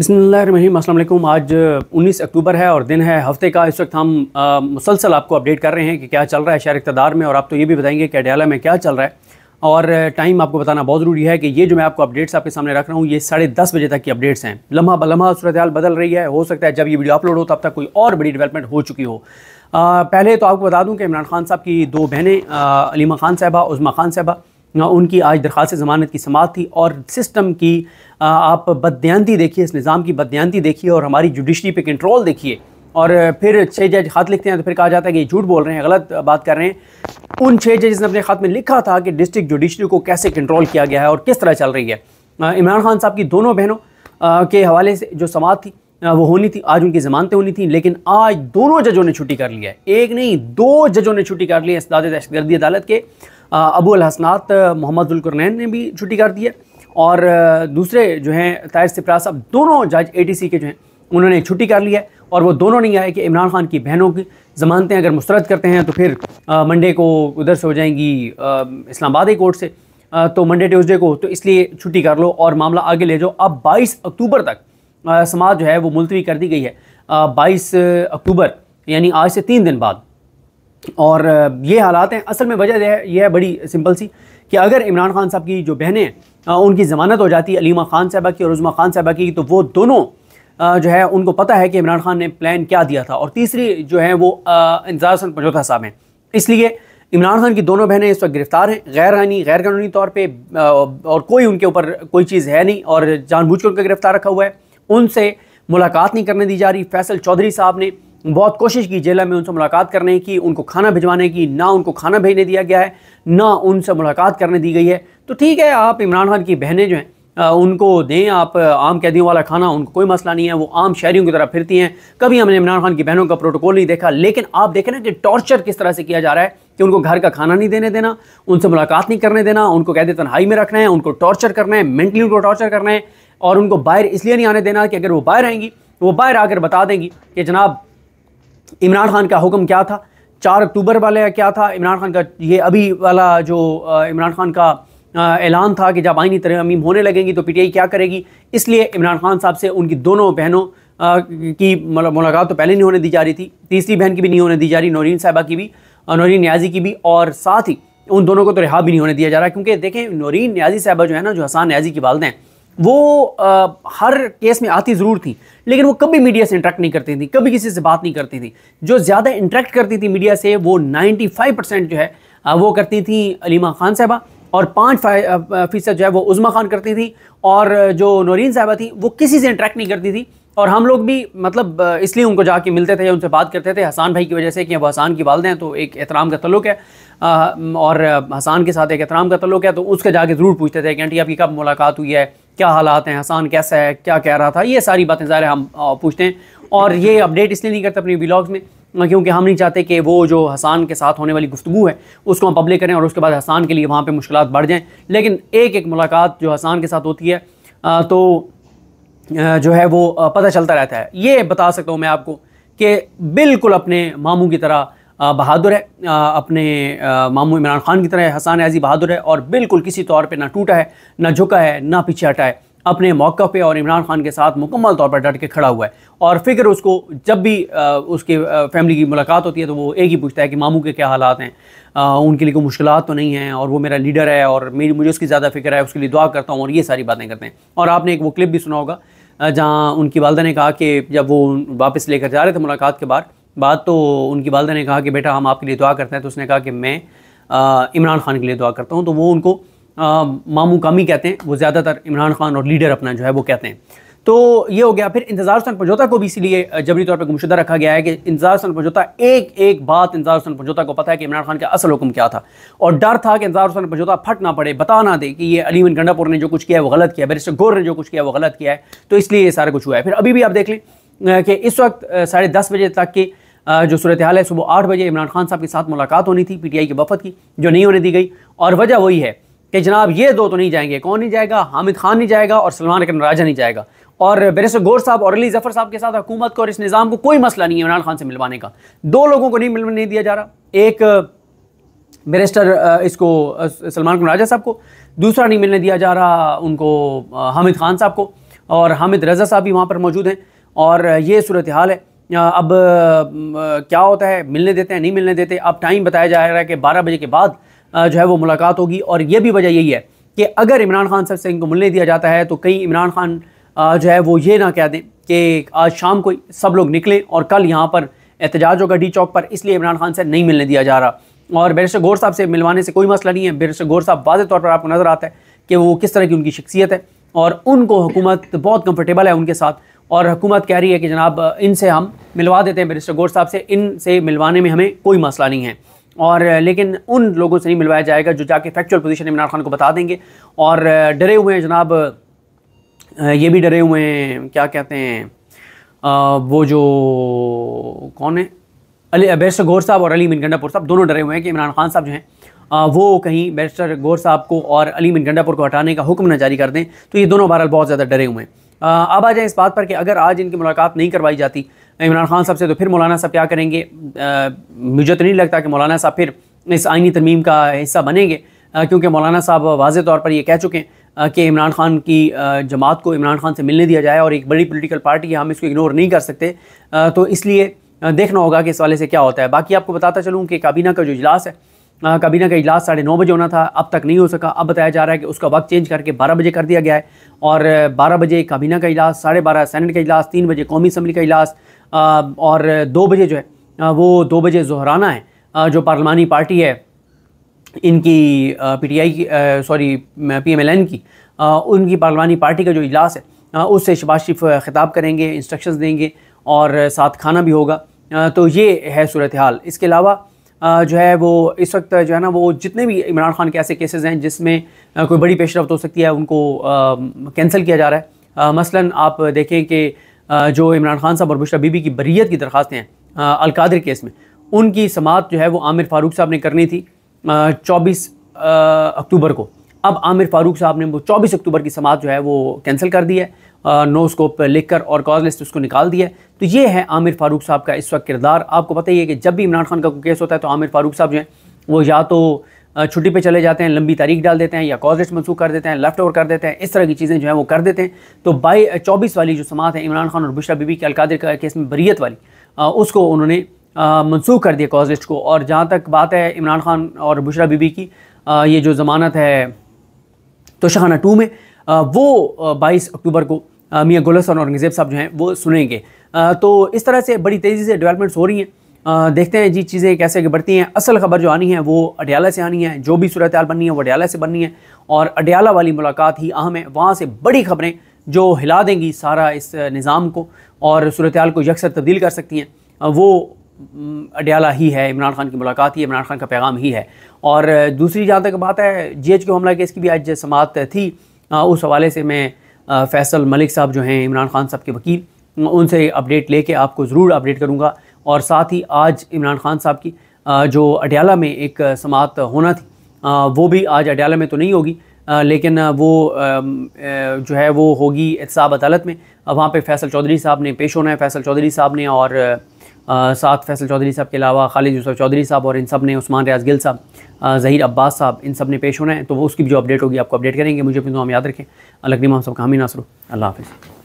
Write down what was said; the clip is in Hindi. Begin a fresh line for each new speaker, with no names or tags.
बिसमीम अल्लाम आज 19 अक्टूबर है और दिन है हफ्ते का इस वक्त हम मुसलसल आपको अपडेट कर रहे हैं कि क्या चल रहा है शहर इकतदार में और आप तो ये भी बताएंगे कि अडयाला में क्या चल रहा है और टाइम आपको बताना बहुत ज़रूरी है कि ये जो मैं आपको अपडेट्स आपके सामने रख रहा हूँ ये साढ़े दस बजे तक की अपडेट्स हैं लम्हा बलम्हा सूरत हाल बदल रही है हो सकता है जब ये वीडियो अपलोड हो तब तक कोई और बड़ी डेवलपमेंट हो चुकी हो आ, पहले तो आपको बता दूँ कि इमरान खान साहब की दो बहनें अलीमा खान साहबा उज़मा खान साहबा हाँ, उनकी आज दरख्वास्त ज़मानत की समात थी और सिस्टम की आप बदयांती देखिए इस निज़ाम की बदयांती देखिए और हमारी जुडिशरी पे कंट्रोल देखिए और फिर छः जज ख़त लिखते हैं तो फिर कहा जाता है कि झूठ बोल रहे हैं गलत बात कर रहे हैं उन छः जजेस ने अपने ख़त में लिखा था कि डिस्ट्रिक्ट जुडिशरी को कैसे कंट्रोल किया गया है और किस तरह चल रही है इमरान खान साहब की दोनों बहनों के हवाले से जो समात थी वो होनी थी आज उनकी ज़मानतें होनी थी लेकिन आज दोनों जजों ने छुट्टी कर ली है एक नहीं दो जजों ने छुट्टी कर ली है इसदाद दहशतगर्दी अदालत के अबू अलहसनात मोहम्मदुलकुरनैन ने भी छुट्टी कर दी है और दूसरे जो हैं तायर सिपरा साहब दोनों जज ए के जो हैं उन्होंने छुट्टी कर ली है और वो दोनों नहीं आए कि इमरान खान की बहनों की ज़मानतें अगर मुस्रद करते हैं तो फिर मंडे को उधर से हो जाएंगी इस्लामाबाद कोर्ट से आ, तो मंडे ट्यूसडे को तो इसलिए छुट्टी कर लो और मामला आगे ले जाओ अब 22 अक्टूबर तक समाज जो है वो मुलतवी कर दी गई है बाईस अक्टूबर यानी आज से तीन दिन बाद और ये हालात हैं असल में वजह यह है बड़ी सिंपल सी कि अगर इमरान खान साहब की जो बहनें हैं उनकी ज़मानत हो जाती है अलीमा खान साहबा की और उज़मा खान साहबा की तो वो दोनों जो है उनको पता है कि इमरान खान ने प्लान क्या दिया था और तीसरी जो है वो इंतजार हसन पंजोथा साहब हैं इसलिए इमरान खान की दोनों बहनें इस वक्त गिरफ्तार हैं गैर आनी गैर कानूनी तौर पर और कोई उनके ऊपर कोई चीज़ है नहीं और जानबूझ कर उनका गिरफ्तार रखा हुआ है उनसे मुलाकात नहीं करने दी जा रही फैसल चौधरी साहब ने बहुत कोशिश की जेल में उनसे मुलाकात करने की उनको खाना भिजवाने की ना उनको खाना भेजने दिया गया है ना उनसे मुलाकात करने दी गई है तो ठीक है आप इमरान खान की बहनें जो हैं उनको दें आप आम कैदियों वाला खाना उनको कोई मसला नहीं है वो आम शहरीों की तरह फिरती हैं कभी हमने इमरान खान की बहनों का प्रोटोकॉल नहीं देखा लेकिन आप देखें ना कि टॉर्चर किस तरह से किया जा रहा है कि उनको घर का खाना नहीं देने देना उनसे मुलाकात नहीं करने देना उनको कैदे तनहाई में रखना है उनको टॉर्चर करना है मैंटली उनको टॉर्चर करना है और उनको बाहर इसलिए नहीं आने देना कि अगर वो बाहर आएंगी वो बाहर आकर बता देंगी कि जनाब इमरान खान का हुक्म क्या था चार अक्टूबर वाले क्या था इमरान खान का ये अभी वाला जो इमरान खान का ऐलान था कि जब आइनी तरमीम होने लगेंगी तो पीटीआई क्या करेगी इसलिए इमरान खान साहब से उनकी दोनों बहनों की मुलाकात तो पहले नहीं होने दी जा रही थी तीसरी बहन की भी नहीं होने दी जा रही नौरीन साहबा की भी नौरीन न्याजी की भी और साथ ही उन दोनों को तो रिहा भी नहीं होने दिया जा रहा क्योंकि देखें नौरीन न्याजी साहबा जो है ना जो हसान न्याजी की वालदे हैं वो आ, हर केस में आती ज़रूर थी लेकिन वो कभी मीडिया से इंटरेक्ट नहीं करती थी कभी किसी से बात नहीं करती थी जो ज़्यादा इंटरेक्ट करती थी मीडिया से वो 95 परसेंट जो है वो करती थी अलीमा खान साहबा और पाँच फीसद जो है वो उज़मा खान करती थी और जो नौरीन साहबा थी वो किसी से इंटरेक्ट नहीं करती थी और हम लोग भी मतलब इसलिए उनको जाके मिलते थे या उनसे बात करते थे हसान भाई की वजह से कि अब हसान की वालदे हैं तो एक एहतराम का तल्लुक है और हसान के साथ एक एहतराम का तल्लुक है तो उसके जाके ज़रूर पूछते थे कि आंटी आपकी कब मुलाकात हुई है क्या हालात हैं हसान कैसा है क्या कह रहा था ये सारी बातें ज़ाहिर हम पूछते हैं और ये अपडेट इसलिए नहीं करते अपने ब्लॉग्स में क्योंकि हम नहीं चाहते कि वो जो हसान के साथ होने वाली गुफ्तु है उसको हम पब्लिक करें और उसके बाद हसान के लिए वहाँ पर मुश्किल बढ़ जाएँ लेकिन एक एक मुलाकात जो हसान के साथ होती है तो जो है वो पता चलता रहता है ये बता सकता हूँ मैं आपको कि बिल्कुल अपने मामू की तरह बहादुर है अपने मामू इमरान खान की तरह हसान अजी बहादुर है और बिल्कुल किसी तौर पे ना टूटा है ना झुका है ना पीछे हटा है अपने मौक़ पे और इमरान खान के साथ मुकम्मल तौर पर डट के खड़ा हुआ है और फिक्र उसको जब भी उसके फैमिली की मुलाकात होती है तो वो एक ही पूछता है कि मामू के क्या हालात हैं उनके लिए कोई मुश्किल तो नहीं है और वो मेरा लीडर है और मेरी मुझे उसकी ज़्यादा फिक्र है उसके लिए दुआ करता हूँ और ये सारी बातें करते हैं और आपने एक वो क्लिप भी सुना होगा जहाँ उनकी वालदा ने कहा कि जब वो वापस लेकर जा रहे थे मुलाकात के बाद बात तो उनकी वालदा ने कहा कि बेटा हम आपके लिए दुआ करते हैं तो उसने कहा कि मैं इमरान खान के लिए दुआ करता हूँ तो वो उनको मामू कामी कहते हैं वो ज़्यादातर इमरान खान और लीडर अपना जो है वो कहते हैं तो ये हो गया फिर इंतजार हुसैन पंजोता को भी इसीलिए जबरी तौर पर गुमशुदा रखा गया है कि इंतजार हुसैन पंजोता एक एक बात इंतजार हुसैन पंजोता को पता है कि इमरान खान का असल हुक्म क्या था और डर था कि इंतजार हुसैन पंजोता फट ना पड़े बता ना दे कि ये अली बिन गंडापुर ने जो कुछ किया है वो गलत किया है बैरिस्टर गोर ने जो कुछ किया वो गलत किया है तो इसलिए ये सारा कुछ हुआ है फिर अभी भी आप देख लें कि इस वक्त साढ़े दस बजे तक की जो सूरत हाल है सुबह आठ बजे इमरान खान साहब के साथ मुलाकात होनी थी पी टी आई के वफद की जो नहीं होने दी गई और वजह वही है कि जनाब ये दो तो नहीं जाएंगे कौन नहीं जाएगा हामिद खान नहीं जाएगा और सलमान अकरम राजा नहीं जाएगा और बेरिस्टर गौर साहब और अली जफर साहब के साथ हुकूमत को और इस निज़ाम को कोई मसला नहीं है इमरान खान से मिलवाने का दो लोगों को नहीं मिलने नहीं दिया जा रहा एक बेरिस्टर इसको सलमान खान राजा साहब को दूसरा नहीं मिलने दिया जा रहा उनको हामिद खान साहब को और हामिद रजा साहब भी वहाँ पर मौजूद हैं और ये सूरत हाल है अब क्या होता है मिलने देते हैं नहीं मिलने देते अब टाइम बताया जा रहा है कि बारह बजे के बाद जो है वो मुलाकात होगी और ये भी वजह यही है कि अगर इमरान खान साहब से इनको मिलने दिया जाता है तो कई इमरान खान जो है वो ये ना कह दें कि आज शाम को सब लोग निकलें और कल यहाँ पर एहतजाज होगा डी चौक पर इसलिए इमरान खान से नहीं मिलने दिया जा रहा और बैरिस्टर गौर साहब से मिलवाने से कोई मसला नहीं है बैरिस्टर गौर साहब वाजे तौर पर आपको नज़र आता है कि वो किस तरह की उनकी शख्सियत है और उनको हुकूमत बहुत कंफर्टेबल है उनके साथ और हुकूमत कह रही है कि जनाब इनसे हम मिलवा देते हैं बैरिस्टर गौर साहब से इनसे मिलवाने में हमें कोई मसला नहीं है और लेकिन उन लोगों से नहीं मिलवाया जाएगा जो जाके फैक्चुअल पोजीशन इमरान खान को बता देंगे और डरे हुए हैं जनाब ये भी डरे हुए हैं क्या कहते हैं वो जो कौन है अली बैरिस्टर गौर साहब और अली मिनगंडापुर साहब दोनों डरे हुए हैं कि इमरान खान साहब जो हैं वो कहीं बैरिस्टर गौर साहब को और अली मिनगंडापुर को हटाने का हुक्म न जारी कर दें तो ये दोनों बहरहाल बहुत ज़्यादा डरे हुए हैं अब आ जाए इस बात पर कि अगर आज इनकी मुलाकात नहीं करवाई जाती इमरान खान साहब से तो फिर मौलाना साहब क्या करेंगे मुझे तो नहीं लगता कि मौलाना साहब फिर इस आइनी तरमीम का हिस्सा बनेंगे क्योंकि मौलाना साहब वाज तौर पर यह कह चुके हैं कि इमरान खान की जमात को इमरान खान से मिलने दिया जाए और एक बड़ी पोलिटिकल पार्टी है हम इसको इग्नोर नहीं कर सकते तो इसलिए देखना होगा कि इस वाले से क्या होता है बाकी आपको बताता चलूँ कि काबीना का जो इजलास है काबीना का इजलास साढ़े नौ बजे होना था अब तक नहीं हो सका अब बताया जा रहा है कि उसका वक्त चेंज करके बारह बजे कर दिया गया है और बारह बजे काबीना का इजलास साढ़े बारह सैनट का इजलास तीन बजे कौमी असम्बली का इजलास और दो बजे जो है वो दो बजे जहराना है जो पार्लिमानी पार्टी है इनकी पीटीआई सॉरी पीएमएलएन की आ, उनकी पार्लिमानी पार्टी का जो इजलास है आ, उससे शबाज शरीफ ख़िताब करेंगे इंस्ट्रक्शंस देंगे और साथ खाना भी होगा आ, तो ये है सूरत हाल इसके अलावा जो है वो इस वक्त जो है ना वो जितने भी इमरान खान के ऐसे केसेस हैं जिसमें कोई बड़ी पेशरफ तो हो सकती है उनको कैंसिल किया जा रहा है मसला आप देखें कि जो इमरान खान साहब और बुशरा बीबी की बरीत की दरख्वास्तें हैं अलकादर केस में उनकी समात जो है वो आमिर फारूक साहब ने करनी थी चौबीस अक्टूबर को अब आमिर फारूक साहब ने वो चौबीस अक्टूबर की समात जो है वो कैंसिल कर दी है नो स्कोप लिखकर और कॉज लिस्ट उसको निकाल दिया है तो ये है आमिर फारूक साहब का इस वक्त किरदार आपको पता ही है कि जब भी इमरान खान का कोई केस होता है तो आमिर फारूक साहब जो हैं वो या तो छुट्टी पे चले जाते हैं लंबी तारीख डाल देते हैं या कॉज लिस्ट मनसूख कर देते हैं लेफ्ट ओवर कर देते हैं इस तरह की चीज़ें जो है वो कर देते हैं तो बाई चौबीस वाली जो समात है इमरान खान और बुशरा बीबी के अलकादिर केस में बरीत वाली उसको उन्होंने मनसूख कर दिया कॉज लिस्ट को और जहाँ तक बात है इमरान खान और बुशरा बीबी की आ, ये जो ज़मानत है तोशाखाना टू में आ, वो बाईस अक्टूबर को मियाँ गुलसन और औरंगज़ेब साहब जो हैं वो सुनेंगे आ, तो इस तरह से बड़ी तेज़ी से डेवलपमेंट्स हो रही हैं देखते हैं जी चीज़ें कैसे बढ़ती हैं असल खबर जो आनी है वो अडयाला से आनी है जो भी सूरत बननी है वो अडयाला से बननी है और अडयाला वाली मुलाकात ही अहम है वहाँ से बड़ी खबरें जो हिला देंगी सारा इस निज़ाम को और सूरत को यकसर तब्दील कर सकती हैं वो हम्म, अडयाला ही है इमरान खान की मुलाकात ही इमरान खान का पैगाम ही है और दूसरी जहाँ तक बात है जी एच के हमला केस की भी आज समात थी उस हवाले से मैं फैसल मलिक साहब जो हैं इमरान खान साहब के वकील उनसे अपडेट लेके आपको ज़रूर अपडेट करूँगा और साथ ही आज इमरान खान साहब की जो अडयाला में एक समात होना थी वो भी आज अडयाला में तो नहीं होगी लेकिन वो जो है वो होगी एहतसाब अदालत में वहाँ पे फैसल चौधरी साहब ने पेश होना है फैसल चौधरी साहब ने और साथ फैसल चौधरी साहब के अलावा खालिद यूसफ़ चौधरी साहब और इन सब ने उस्मान रियाज गिल साहब जहीर अब्बास साहब इन सब ने पेश होना है तो वो उसकी जो अपडेट होगी आपको अपडेट करेंगे मुझे अपने नाम याद रखें अल्लाह हम सब हामी नासरू अल्लाह हाफिज़